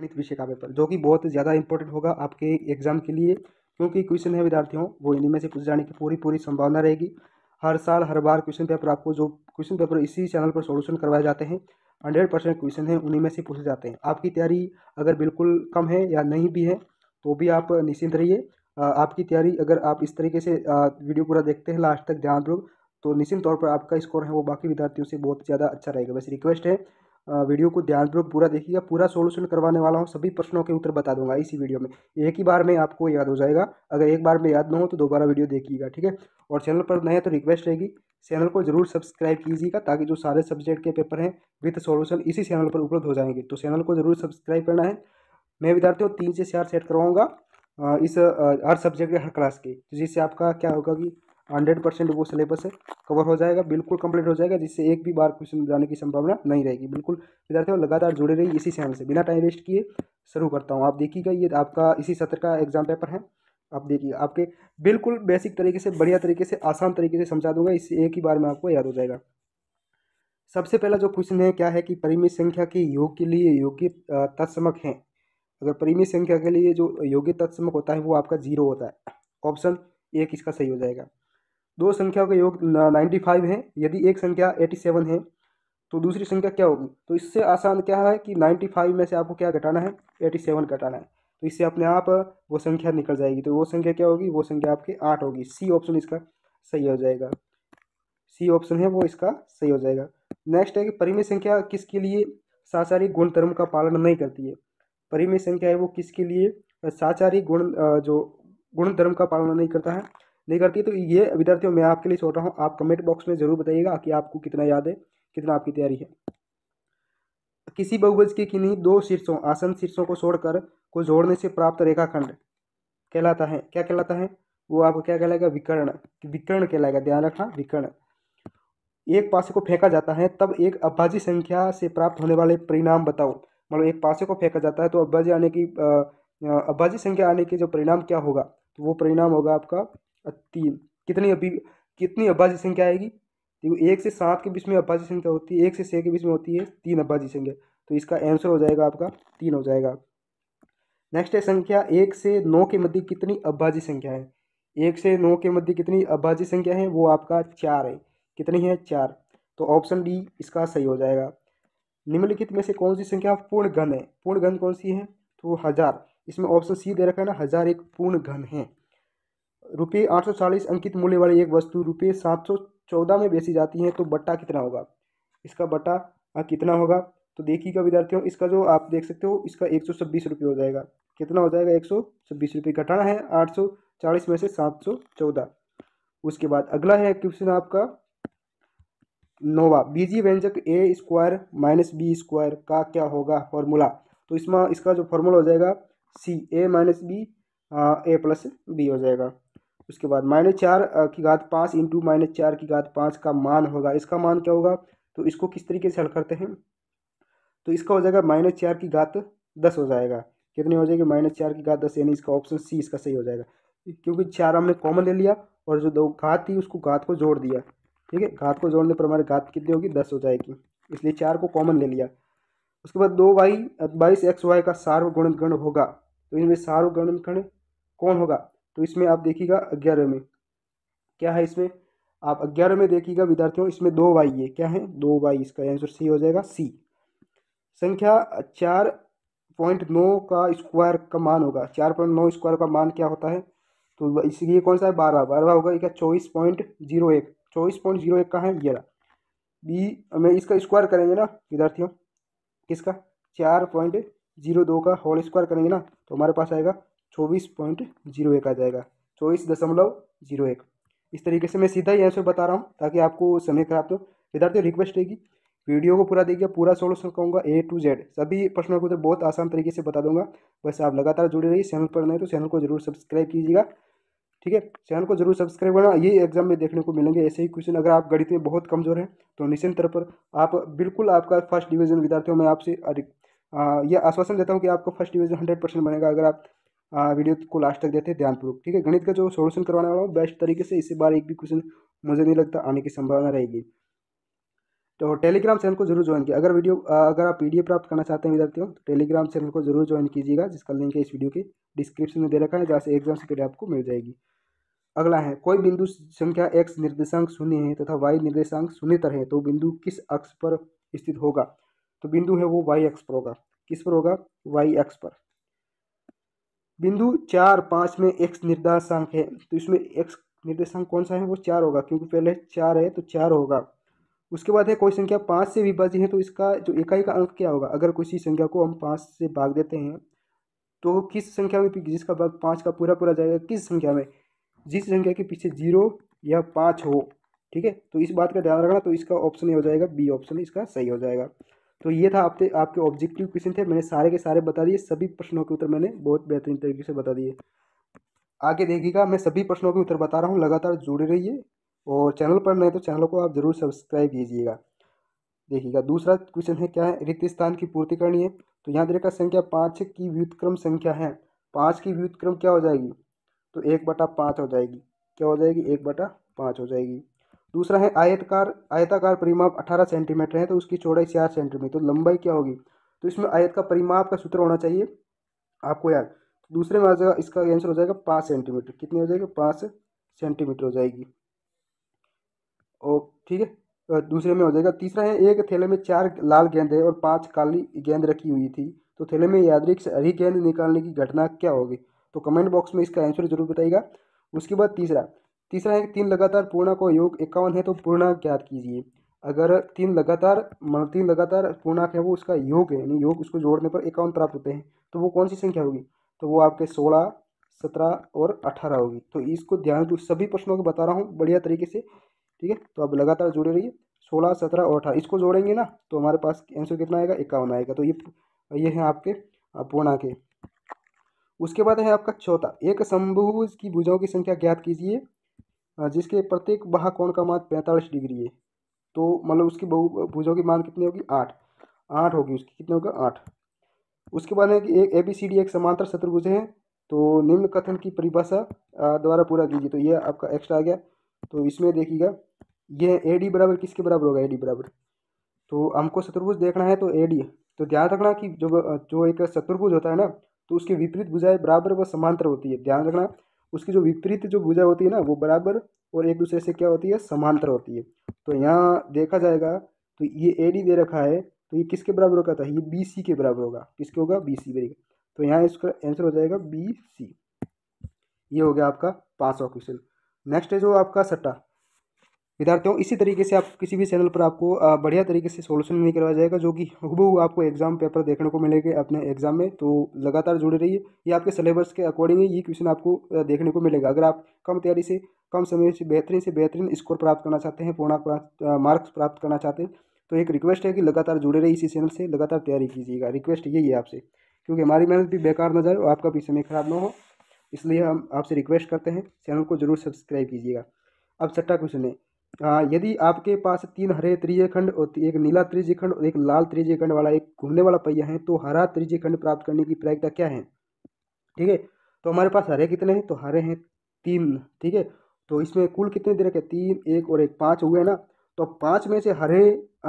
गणित विषय का पेपर जो कि बहुत ज़्यादा इंपॉर्टेंट होगा आपके एग्जाम के लिए क्योंकि क्वेश्चन है विद्यार्थियों वो इन्हीं में से पूछ जाने की पूरी पूरी संभावना रहेगी हर साल हर बार क्वेश्चन पेपर आपको जो क्वेश्चन पेपर इसी चैनल पर सोल्यूशन करवाए जाते हैं हंड्रेड परसेंट क्वेश्चन है उन्हीं में से पूछे जाते हैं आपकी तैयारी अगर बिल्कुल कम है या नहीं भी है तो भी आप निश्चिंत रहिए आपकी तैयारी अगर आप इस तरीके से वीडियो पूरा देखते हैं लास्ट तक ध्यान रूप तो निश्चित तौर पर आपका स्कोर है वो बाकी विद्यार्थियों से बहुत ज़्यादा अच्छा रहेगा वैसे रिक्वेस्ट है वीडियो को ध्यानपूर्वक पूरा देखिएगा पूरा सोल्यूशन करवाने वाला हूँ सभी प्रश्नों के उत्तर बता दूंगा इसी वीडियो में एक ही बार में आपको याद हो जाएगा अगर एक बार में याद ना हो तो दोबारा वीडियो देखिएगा ठीक है और चैनल पर नए तो रिक्वेस्ट रहेगी चैनल को जरूर सब्सक्राइब कीजिएगा ताकि जो सारे सब्जेक्ट के पेपर हैं विथ सोल्यूशन इसी चैनल पर उपलब्ध हो जाएंगे तो चैनल को जरूर सब्सक्राइब करना है मैं विद्यार्थियों तीन से चार सेट करवाऊँगा इस हर सब्जेक्ट के हर क्लास के तो जिससे आपका क्या होगा कि हंड्रेड परसेंट वो सिलेबस है कवर हो जाएगा बिल्कुल कंप्लीट हो जाएगा जिससे एक भी बार क्वेश्चन जाने की संभावना नहीं रहेगी बिल्कुल विद्यार्थियों लगातार जुड़े रहिए इसी चैनल से बिना टाइम वेस्ट किए शुरू करता हूँ आप देखिएगा ये आपका इसी सत्र का एग्जाम पेपर है आप देखिए आपके बिल्कुल बेसिक तरीके से बढ़िया तरीके से आसान तरीके से समझा दूंगा इससे एक ही बार में आपको याद हो जाएगा सबसे पहला जो क्वेश्चन है क्या है कि परिमित संख्या के योग के लिए योग्य तत्समक हैं अगर परिमित संख्या के लिए जो योग्य तत्समक होता है वो आपका जीरो होता है ऑप्शन एक इसका सही हो जाएगा दो संख्याओं का योग नाइन्टी फाइव है यदि एक संख्या एटी सेवन है तो दूसरी संख्या क्या होगी तो इससे आसान क्या है कि नाइन्टी फाइव में से आपको क्या घटाना है एटी सेवन घटाना है तो इससे अपने आप वो संख्या निकल जाएगी तो वो संख्या क्या होगी वो संख्या आपकी आठ होगी सी ऑप्शन इसका सही हो जाएगा सी ऑप्शन है वो इसका सही हो जाएगा नेक्स्ट है कि परिमेय संख्या किसके लिए साचारिक गुण धर्म का पालन नहीं करती है परिमेय संख्या है वो किसके लिए साचारिक गुण जो गुण धर्म का पालन नहीं करता है नहीं करती तो ये विद्यार्थियों मैं आपके लिए सोच रहा हूँ आप कमेंट बॉक्स में ज़रूर बताइएगा कि आपको कितना याद है कितना आपकी तैयारी है किसी बहुबज के किन्हीं दो शीर्षों आसन शीर्षों को छोड़कर को जोड़ने से प्राप्त रेखाखंड कहलाता है क्या कहलाता है वो आपको क्या कहलाएगा विकर्ण विकर्ण कहलाएगा ध्यान रखना विकर्ण एक पासे को फेंका जाता है तब एक अभाजी संख्या से प्राप्त होने वाले परिणाम बताओ मतलब एक पासे को फेंका जाता है तो अभाजी आने की अभाजी संख्या आने के जो परिणाम क्या होगा तो वो परिणाम होगा आपका तीन कितनी अभी कितनी अभाजी संख्या आएगी देखो एक से सात के बीच में अभाजी संख्या होती है एक से छः के बीच में होती है तीन अभाजी संख्या तो इसका आंसर हो जाएगा आपका तीन हो जाएगा नेक्स्ट है संख्या एक से नौ के मध्य कितनी अभाजी संख्या है एक से नौ के मध्य कितनी अभाजी संख्या है वो आपका चार है कितनी है चार तो ऑप्शन डी इसका सही हो जाएगा निम्नलिखित में से कौन सी संख्या पूर्ण घन है पूर्ण घन कौन सी है तो हजार इसमें ऑप्शन सी दे रखा है ना हजार एक पूर्ण घन है रुपये आठ अंकित मूल्य वाली एक वस्तु रुपये सात में बेची जाती है तो बट्टा कितना होगा इसका बट्टा हाँ, कितना होगा तो देखिएगा विद्यार्थियों इसका जो आप देख सकते हो इसका एक सौ हो जाएगा कितना हो जाएगा एक सौ घटाना है आठ में से सात उसके बाद अगला है क्वेश्चन आपका नोवा बीजी व्यंजक A square minus B square का क्या होगा फॉर्मूला तो इसमें इसका जो फॉर्मूला हो जाएगा सी ए माइनस बी हाँ, ए प्लस बी हो जाएगा उसके बाद माइनस चार की घात पाँच इंटू माइनस चार की घात पाँच का मान होगा इसका मान क्या होगा तो इसको किस तरीके से हल करते हैं तो इसका हो जाएगा माइनस चार की घात दस हो जाएगा कितने हो जाएगी माइनस चार की घात दस यानी इसका ऑप्शन सी इसका सही हो जाएगा क्योंकि चार हमने कॉमन ले लिया और जो दो घात थी उसको घात को जोड़ दिया ठीक है घात को जोड़ने पर हमारे घात कितनी होगी दस हो जाएगी इसलिए चार को कॉमन ले लिया उसके बाद दो वाई बाईस एक्स वाई का गण होगा तो इनमें गण कौन होगा तो इसमें आप देखिएगा ग्यारह में क्या है इसमें आप ग्यारह में देखिएगा विद्यार्थियों इसमें दो वाई है क्या है दो वाई इसका आंसर सी हो जाएगा सी संख्या चार पॉइंट नौ का स्क्वायर का मान होगा चार पॉइंट नौ स्क्वायर का मान क्या होता है तो इसलिए कौन सा है बारह बारह होगा क्या चौबीस पॉइंट जीरो एक चौबीस पॉइंट जीरो एक का है ग्यारह बी हमें इसका स्क्वायर करेंगे ना विद्यार्थियों किसका चार पॉइंट जीरो दो का होल स्क्वायर करेंगे ना तो हमारे पास आएगा चौबीस पॉइंट जीरो एक आ जाएगा चौबीस दशमलव जीरो एक इस तरीके से मैं सीधा ही आंसर बता रहा हूँ ताकि आपको समय खराब हो विद्यार्थियों रिक्वेस्ट रहेगी वीडियो को पूरा देखिए पूरा सोल्यूशन कहूँगा ए टू जेड सभी प्रश्नों को तो बहुत आसान तरीके से बता दूंगा बस आप लगातार जुड़े रहिए चैनल पर नहीं तो चैनल को जरूर सब्सक्राइब कीजिएगा ठीक है चैनल को जरूर सब्सक्राइब करना ये एग्जाम में देखने को मिलेंगे ऐसे ही क्वेश्चन अगर आप गणित में बहुत कमजोर हैं तो निश्चिंत तौर पर आप बिल्कुल आपका फर्स्ट डिवीजन विद्यार्थियों में आपसे यह आश्वासन देता हूँ कि आपको फर्स्ट डिवीजन हंड्रेड परसेंट बनेगा अगर आप वीडियो को लास्ट तक देते हैं ध्यानपूर्वक ठीक है गणित का जो सोल्यूशन करवाने वाला हो बेस्ट तरीके से इसी बार एक भी क्वेश्चन मुझे नहीं लगता आने की संभावना रहेगी तो टेलीग्राम चैनल को जरूर ज्वाइन किया अगर वीडियो अगर आप पीडीएफ प्राप्त करना चाहते हैं विद्यार्थियों तो टेलीग्राम चैनल को जरूर ज्वाइन कीजिएगा जिसका लिंक है इस वीडियो के डिस्क्रिप्शन में दे रखा है जहाँ से एग्जाम सीट आपको मिल जाएगी अगला है कोई बिंदु संख्या एक्स निर्देशांक शून्य है तथा वाई निर्देशांक तरह है तो बिंदु किस अक्ष पर स्थित होगा तो बिंदु है वो वाई अक्ष पर होगा किस पर होगा वाई अक्ष पर बिंदु चार पाँच में एक्स निर्देशांक है तो इसमें एक्स निर्देशांक कौन सा है वो चार होगा क्योंकि पहले चार है तो चार होगा उसके बाद है कोई संख्या पाँच से विभाजित है तो इसका जो इकाई का अंक क्या होगा अगर किसी संख्या को हम पाँच से भाग देते हैं तो किस संख्या में जिसका भाग पाँच का पूरा पूरा जाएगा किस संख्या में जिस संख्या के पीछे जीरो या पाँच हो ठीक है तो इस बात का ध्यान रखना तो इसका ऑप्शन ये हो जाएगा बी ऑप्शन इसका सही हो जाएगा तो ये था आपके आपके ऑब्जेक्टिव क्वेश्चन थे मैंने सारे के सारे बता दिए सभी प्रश्नों के उत्तर मैंने बहुत बेहतरीन तरीके से बता दिए आगे देखिएगा मैं सभी प्रश्नों के उत्तर बता रहा हूँ लगातार जुड़े रहिए और चैनल पर नए तो चैनल को आप जरूर सब्सक्राइब कीजिएगा देखिएगा दूसरा क्वेश्चन है क्या है रिक्त स्थान की पूर्ति करनी है तो यहाँ देखा संख्या पाँच की व्युतक्रम संख्या है पाँच की व्युतक्रम क्या हो जाएगी तो एक बटा पाँच हो जाएगी क्या हो जाएगी एक बटा पाँच हो जाएगी दूसरा है आयतकार आयताकार परिमाप 18 सेंटीमीटर है तो उसकी चौड़ाई चार सेंटीमीटर तो लंबाई क्या होगी तो इसमें आयत का परिमाप का सूत्र होना चाहिए आपको याद दूसरे में आ जाएगा इसका आंसर हो जाएगा पाँच सेंटीमीटर कितनी हो जाएगी पाँच सेंटीमीटर हो जाएगी और ठीक है दूसरे में हो जाएगा तीसरा है एक थैले में चार लाल गेंद है और पाँच काली गेंद रखी हुई थी तो थैले में यादरिक से हरी गेंद निकालने की घटना क्या होगी तो कमेंट बॉक्स में इसका आंसर जरूर बताइएगा उसके बाद तीसरा तीसरा है तीन लगातार पूर्णा को योग इक्यावन है तो पूर्णा ज्ञात कीजिए अगर तीन लगातार मतलब तीन लगातार पूर्णाक है वो उसका योग है यानी योग उसको जोड़ने पर इक्यावन प्राप्त होते हैं तो वो कौन सी संख्या होगी तो वो आपके सोलह सत्रह और अठारह होगी तो इसको ध्यान तो सभी प्रश्नों को बता रहा हूँ बढ़िया तरीके से ठीक है तो आप लगातार जुड़े रहिए सोलह सत्रह और अठारह इसको जोड़ेंगे ना तो हमारे पास आंसर कितना आएगा इक्यावन आएगा तो ये ये है आपके पूर्णांक उसके बाद है आपका चौथा एक शंभुज की भुजाओं की संख्या ज्ञात कीजिए जिसके प्रत्येक कोण का मान पैंतालीस डिग्री है तो मतलब उसकी बहु भुजों की मान कितनी होगी आठ आठ होगी उसकी कितनी होगा आठ उसके बाद है कि एक ए बी सी डी एक समांतर शत्रुभुज है तो निम्न कथन की परिभाषा द्वारा पूरा कीजिए तो ये आपका एक्स्ट्रा आ गया तो इसमें देखिएगा ये ए डी बराबर किसके बराबर होगा ए डी बराबर तो हमको शत्रुभुज देखना है तो ए डी तो ध्यान रखना कि जो जो एक शत्रुभुज होता है ना तो उसके विपरीत भुजाएं बराबर व समांतर होती है ध्यान रखना उसकी जो विपरीत जो भुजा होती है ना वो बराबर और एक दूसरे से क्या होती है समांतर होती है तो यहाँ देखा जाएगा तो ये ए डी दे रखा है तो ये किसके बराबर होगा था ये बी सी के बराबर होगा किसके होगा बी सी बेगा तो यहाँ इसका आंसर हो जाएगा बी सी ये हो गया आपका पाँचवा क्वेश्चन नेक्स्ट है जो आपका सट्टा विद्यार्थियों इसी तरीके से आप किसी भी चैनल पर आपको बढ़िया तरीके से सोल्यूशन नहीं करवाया जाएगा जो कि हूबहू आपको एग्जाम पेपर देखने को मिलेगा अपने एग्जाम में तो लगातार जुड़े रहिए ये आपके सिलेबस के अकॉर्डिंग ये क्वेश्चन आपको देखने को मिलेगा अगर आप कम तैयारी से कम समय से बेहतरीन से बेहतरीन स्कोर प्राप्त करना चाहते हैं पूर्णा मार्क्स प्राप्त करना चाहते हैं तो एक रिक्वेस्ट है कि लगातार जुड़े रहिए इसी चैनल से लगातार तैयारी कीजिएगा रिक्वेस्ट यही है आपसे क्योंकि हमारी मेहनत भी बेकार न जाए और आपका भी समय खराब ना हो इसलिए हम आपसे रिक्वेस्ट करते हैं चैनल को जरूर सब्सक्राइब कीजिएगा अब सट्टा क्वेश्चन है यदि आपके पास तीन हरे त्रिजय खंड और एक नीला त्रिज्य खंड और एक लाल त्रिजय खंड वाला एक घूमने वाला पहिया है तो हरा त्रिज्य खंड प्राप्त करने की प्रायिकता क्या है ठीक है तो हमारे पास हरे कितने हैं तो हरे हैं तीन ठीक है तो इसमें कुल कितने दे रखे तीन एक और एक पाँच हुए ना तो पाँच में से हरे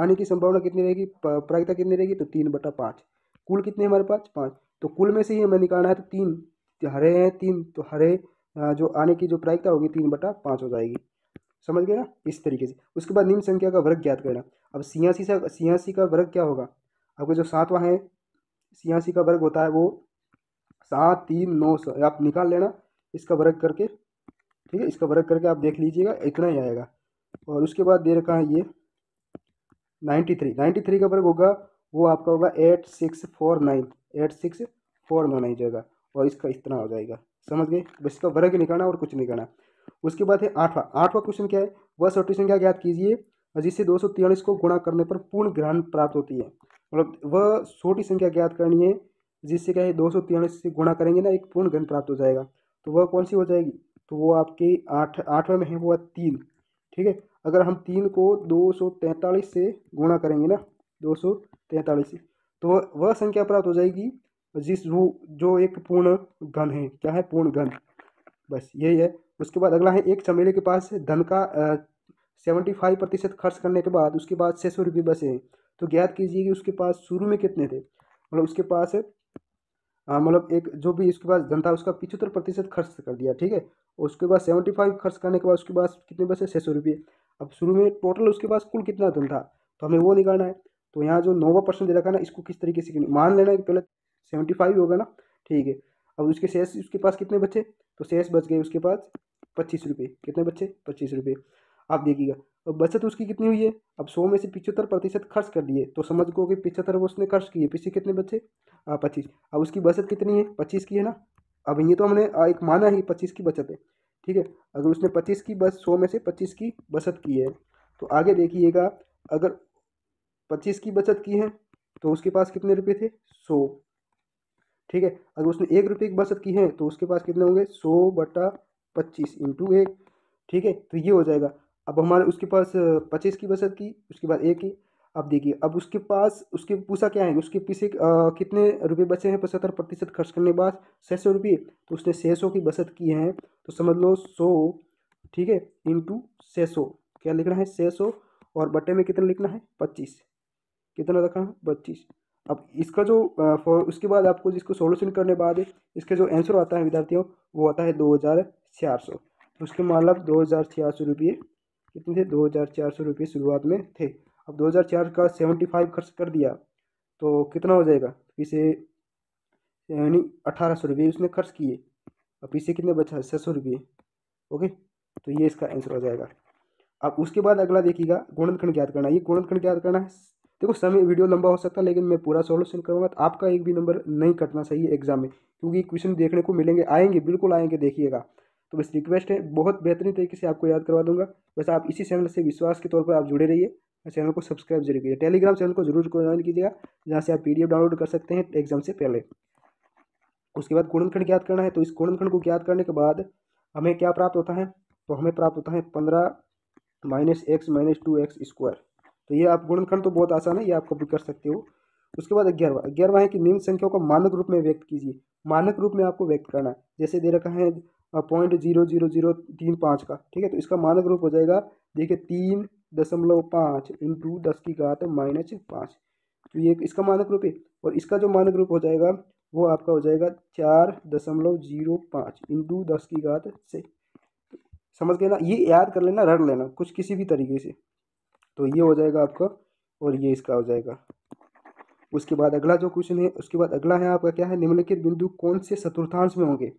आने की संभावना कितनी रहेगी प्रायिकता कितनी रहेगी तो तीन बटा पाँच कुल कितने हमारे पास पाँच तो कुल में से ही हमें निकालना है तो तीन तो हरे हैं तीन तो हरे जो आने की जो प्रायिकता होगी तीन बटा पाँच हो जाएगी समझ गए ना इस तरीके से उसके बाद निम्न संख्या का वर्ग ज्ञात करना अब सियासी से सियासी का वर्ग क्या होगा आपका जो सातवां है सियासी का वर्ग होता है वो सात तीन नौ सौ आप निकाल लेना इसका वर्ग करके ठीक है इसका वर्ग करके आप देख लीजिएगा इतना ही आएगा और उसके बाद दे रखा है ये नाइन्टी थ्री नाइन्टी थ्री का वर्ग होगा वो आपका होगा eight six four nine eight six four nine जाएगा और इसका इतना हो जाएगा समझ गए बस इसका वर्ग निकालना और कुछ निकालना उसके बाद है आठवां आठवां क्वेश्चन क्या है वह सटी संख्या ज्ञात कीजिए जिससे दो को गुणा करने पर पूर्ण ग्रहण प्राप्त होती है मतलब वह छोटी संख्या ज्ञात करनी है जिससे क्या है दो से गुणा करेंगे ना एक पूर्ण ग्रहण प्राप्त हो जाएगा तो वह कौन सी हो जाएगी तो वो आपके आठ आठवें में है है तीन ठीक है अगर हम तीन को दो सौ तैंतालीस से गुणा करेंगे ना दो सौ तैंतालीस से तो वह संख्या प्राप्त हो जाएगी जिस वो जो एक पूर्ण घन है क्या है पूर्ण घन बस यही है उसके बाद अगला है एक चमेले के पास धन का सेवेंटी फाइव प्रतिशत खर्च करने के बाद उसके बाद छः सौ रुपये बसे हैं तो ज्ञात कीजिए कि उसके पास शुरू में कितने थे मतलब उसके पास मतलब एक जो भी उसके पास धन था उसका पिछहत्तर प्रतिशत खर्च कर दिया ठीक है उसके बाद सेवेंटी फाइव खर्च करने के बाद उसके पास कितने बसे छः सौ रुपये अब शुरू में टोटल उसके पास कुल कितना धन था तो हमें वो निकालना है तो यहाँ जो नोवा परसेंट दे रखा ना इसको किस तरीके से मान लेना है कि पहले सेवेंटी फाइव होगा ना ठीक है अब उसके शेष उसके पास कितने बचे तो शेष बच गए उसके पास पच्चीस रुपये कितने बच्चे पच्चीस रुपये आप देखिएगा और बचत उसकी कितनी हुई है अब सौ में से पिछहत्तर प्रतिशत खर्च कर दिए तो समझ गो कि पिछहत्तर उसने खर्च किए पीछे कितने बच्चे पच्चीस अब उसकी बचत कितनी है पच्चीस की है ना अब ये तो हमने एक माना है पच्चीस की बचत है ठीक है अगर उसने पच्चीस की बस सौ में से पच्चीस की बचत की है तो आगे देखिएगा अगर पच्चीस की बचत की है तो उसके पास कितने रुपये थे सौ ठीक है अगर उसने एक रुपये की बचत की है तो उसके पास कितने होंगे सौ बटा पच्चीस इंटू एक ठीक है तो ये हो जाएगा अब हमारे उसके पास पच्चीस की बचत की उसके बाद एक की अब देखिए अब उसके पास उसके पूछा क्या है उसके पीछे कितने रुपए बचे हैं पचहत्तर प्रतिशत खर्च करने के बाद छः सौ रुपये तो उसने छः सौ की बचत की है तो समझ लो सौ ठीक है इंटू छः सौ क्या लिखना है छः सौ और बटे में कितना लिखना है पच्चीस कितना रखना है पच्चीस अब इसका जो उसके बाद आपको जिसको सोल्यूशन करने बाद इसका जो आंसर आता है विद्यार्थियों वो आता है दो हज़ार चार सौ तो उसके मतलब दो हज़ार चार सौ रुपये कितने थे दो हज़ार चार सौ रुपये शुरुआत में थे अब दो हज़ार चार का सेवेंटी फाइव खर्च कर दिया तो कितना हो जाएगा तो इसे यानी अठारह सौ रुपये उसने खर्च किए और पीछे कितने बचा छः सौ रुपये ओके तो ये इसका आंसर हो जाएगा अब उसके बाद अगला देखिएगा गुणनखंड ज्ञात करना ये गुणनखंड ज्ञात करना है देखो समय वीडियो लंबा हो सकता है लेकिन मैं पूरा सॉल्यूशन करूँगा तो आपका एक भी नंबर नहीं कटना चाहिए एग्जाम में क्योंकि क्वेश्चन देखने को मिलेंगे आएंगे बिल्कुल आएंगे देखिएगा तो बस रिक्वेस्ट है बहुत बेहतरीन तरीके से आपको याद करवा दूंगा बस आप इसी चैनल से विश्वास के तौर पर आप जुड़े रहिए चैनल को सब्सक्राइब जरूर कीजिए टेलीग्राम चैनल को जरूर ज्वाइन कीजिएगा जहाँ से आप पी डाउनलोड कर सकते हैं एग्जाम से पहले उसके बाद कुणनखंड याद करना है तो इस कुणनखंड को याद करने के बाद हमें क्या प्राप्त होता है तो हमें प्राप्त होता है पंद्रह minus X minus two X square तो ये आप गुणनखंड तो बहुत आसान है ये आप कभी कर सकते हो उसके बाद ग्यारहवा ग्यारहवा है कि निम्न संख्याओं को मानक रूप में व्यक्त कीजिए मानक रूप में आपको व्यक्त करना है जैसे दे रखा है पॉइंट जीरो जीरो जीरो तीन पाँच का ठीक है तो इसका मानक रूप हो जाएगा देखिए तीन दशमलव पाँच इंटू दस की घात माइनस पाँच तो ये इसका मानक रूप है और इसका जो मानक रूप हो जाएगा वो आपका हो जाएगा चार दशमलव जीरो पाँच इंटू दस की घात से समझ गए ना ये याद कर लेना रट लेना कुछ किसी भी तरीके से तो ये हो जाएगा आपका और ये इसका हो जाएगा उसके बाद अगला जो क्वेश्चन है उसके बाद अगला है आपका क्या है निम्नलिखित बिंदु कौन से चतुर्थांश में होंगे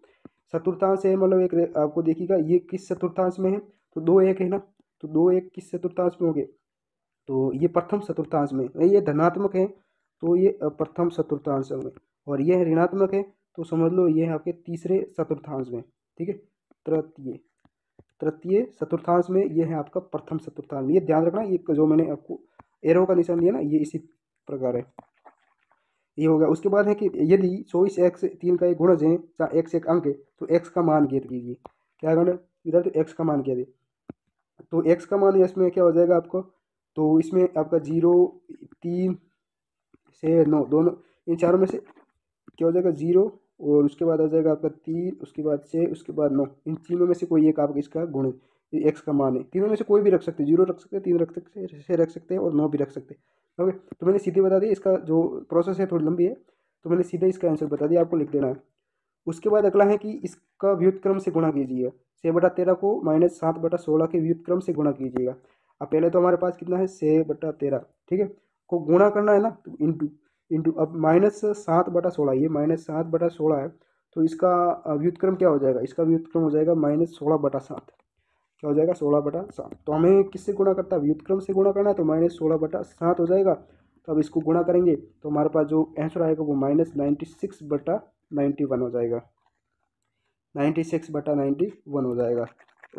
चतुर्थांश है मतलब एक आपको देखिएगा ये किस चतुर्थांश में है तो दो एक है ना तो दो एक किस चतुर्थांश में हो गए तो ये प्रथम चतुर्थांश में ये धनात्मक है तो ये प्रथम चतुर्थांश में और ये ऋणात्मक है तो समझ लो ये है आपके तीसरे चतुर्थांश में ठीक है तृतीय तृतीय चतुर्थांश में ये है आपका प्रथम चतुर्थांश ये ध्यान रखना ये जो मैंने आपको एरो का निशान दिया ना ये इसी प्रकार है ये हो गया उसके बाद है कि यदि चौबीस एक्स तीन का एक गुणज है चाहे एक्स एक अंक है तो एक्स का मान ज्ञात कीजिए क्या करना इधर तो एक्स का मान क्या दे तो एक्स का मान इसमें क्या हो जाएगा आपको तो इसमें आपका जीरो तीन से नौ दोनों इन चारों में से क्या हो जाएगा जीरो और उसके बाद आ जाएगा आपका तीन उसके बाद छः उसके बाद नौ इन तीनों में से कोई एक आपका इसका गुण है एक्स का मान है तीनों में से कोई भी रख सकते हैं जीरो रख सकते हैं तीन रख सकते हैं छः रख सकते हैं और नौ भी रख सकते हैं ओके तो मैंने सीधे बता दी इसका जो प्रोसेस है थोड़ी लंबी है तो मैंने सीधे इसका आंसर बता दिया आपको लिख देना है उसके बाद अगला है कि इसका व्युतक्रम से गुणा कीजिए छः बटा तेरह को माइनस सात बटा सोलह के व्युतक्रम से गुणा कीजिएगा अब पहले तो हमारे पास कितना है छः बटा तेरह ठीक है को गुणा करना है ना तो इंटू इंटू अब माइनस सात बटा सोलह ये माइनस सात बटा सोलह है तो इसका व्युतक्रम क्या हो जाएगा इसका व्युतक्रम हो जाएगा माइनस सोलह बटा सात क्या हो जाएगा सोलह बटा सात तो हमें किससे गुणा करता है व्युतक्रम से गुणा करना है तो माइनस सोलह बटा सात हो जाएगा तो अब इसको गुणा करेंगे तो हमारे पास जो आंसर आएगा वो माइनस नाइन्टी सिक्स बटा नाइन्टी वन हो जाएगा नाइन्टी सिक्स बटा नाइन्टी वन हो जाएगा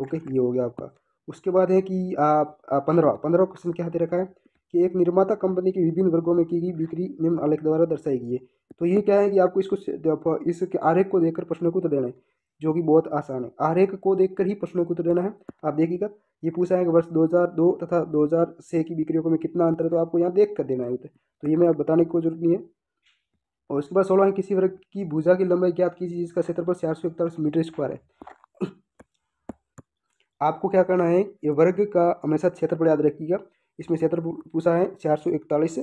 ओके ये हो गया आपका उसके बाद है कि आप पंद्रह पंद्रह क्वेश्चन क्या दे रखा है कि एक निर्माता कंपनी के विभिन्न वर्गों में की गई बिक्री निम्न आलेख द्वारा दर्शाई गई है तो ये क्या है कि आपको इसको इसके आरेख को देखकर प्रश्न को तो देना है जो कि बहुत आसान है हर एक को देखकर ही प्रश्नों को उत्तर देना है आप देखिएगा ये पूछा है कि वर्ष 2002 तथा 2006 की बिक्रियों में कितना अंतर है तो आपको यहाँ देख कर देना है उत्तर तो ये मैं आप बताने की जरूरत नहीं है और उसके बाद सोलह है किसी वर्ग की भूजा की लंबाई ज्ञात कीजिए जिसका क्षेत्रफल चार सौ इकतालीस मीटर स्क्वायर है आपको क्या करना है ये वर्ग का हमेशा क्षेत्रफल याद रखिएगा इसमें क्षेत्र पूछा है चार सौ इकतालीस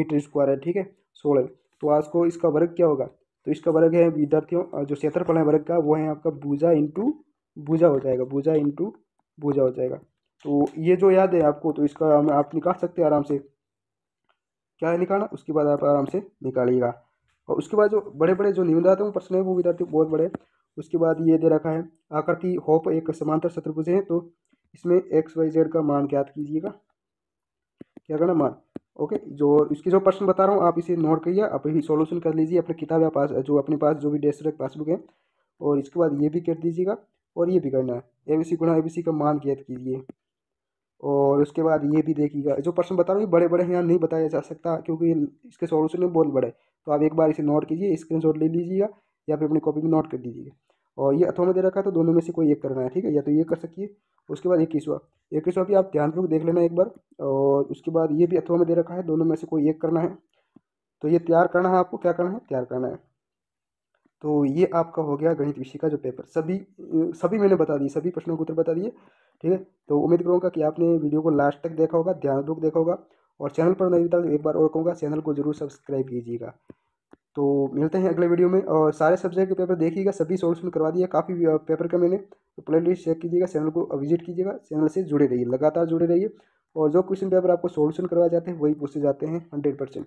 मीटर स्क्वायर है ठीक है सोलह तो आज को इसका वर्ग क्या होगा तो इसका वर्ग है विद्यार्थियों जो क्षेत्रफल है वर्ग का वो है आपका भूजा इंटू भूजा हो जाएगा भूजा इंटू भूजा हो जाएगा तो ये जो याद है आपको तो इसका आप निकाल सकते हैं आराम से क्या है निकालना उसके बाद आप आराम से निकालिएगा और उसके बाद जो बड़े बड़े जो निम्नदातम प्रश्न है वो विद्यार्थी बहुत बड़े उसके बाद ये दे रखा है आकृति होप एक समांतर शत्रुभुज है तो इसमें एक्स वाई जेड का मान ज्ञात कीजिएगा क्या करना मान ओके जो इसकी जो प्रश्न बता रहा हूँ आप इसे नोट करिए आप ही सोल्यूशन कर लीजिए अपने किताब या पास जो अपने पास जो भी डेस्क पासबुक है और इसके बाद ये भी कर दीजिएगा और ये भी करना है A B C Guna A B C का मान ज्ञात कीजिए और उसके बाद ये भी देखिएगा जो प्रश्न बता रहा हूँ ये बड़े बड़े यहाँ नहीं बताया जा सकता क्योंकि इसके सोल्यूशन में बहुत बड़े तो आप एक बार इसे नोट कीजिए स्क्रीन ले लीजिएगा या फिर अपनी कॉपी में नोट कर दीजिएगा और ये अथवा में दे रखा है तो दोनों में से कोई एक करना है ठीक है या तो ये कर सकिए उसके बाद इक्कीसवा इक्कीसवा भी आप ध्यानपूर्वक देख लेना एक बार और उसके बाद ये भी अथवा में दे रखा है दोनों में से कोई एक करना है तो ये तैयार करना है आपको क्या करना है तैयार करना है तो ये आपका हो गया गणित विषय का जो पेपर सभी सभी मैंने बता दिए सभी प्रश्नों के उत्तर बता दिए ठीक है तो उम्मीद करूँगा कि आपने वीडियो को लास्ट तक देखा होगा ध्यानपूर्वक देखा होगा और चैनल पर नहीं था तो एक बार और कहूँगा चैनल को जरूर सब्सक्राइब कीजिएगा तो मिलते हैं अगले वीडियो में और सारे सब्जेक्ट के पेपर देखिएगा सभी सोल्यूशन करवा दिया काफ़ी पेपर का मैंने तो प्ले लिस्ट चेक कीजिएगा चैनल को विजिट कीजिएगा चैनल से जुड़े रहिए लगातार जुड़े रहिए और जो क्वेश्चन पेपर आपको सोल्यूशन करवाए जाते हैं वही पूछे जाते हैं हंड्रेड परसेंट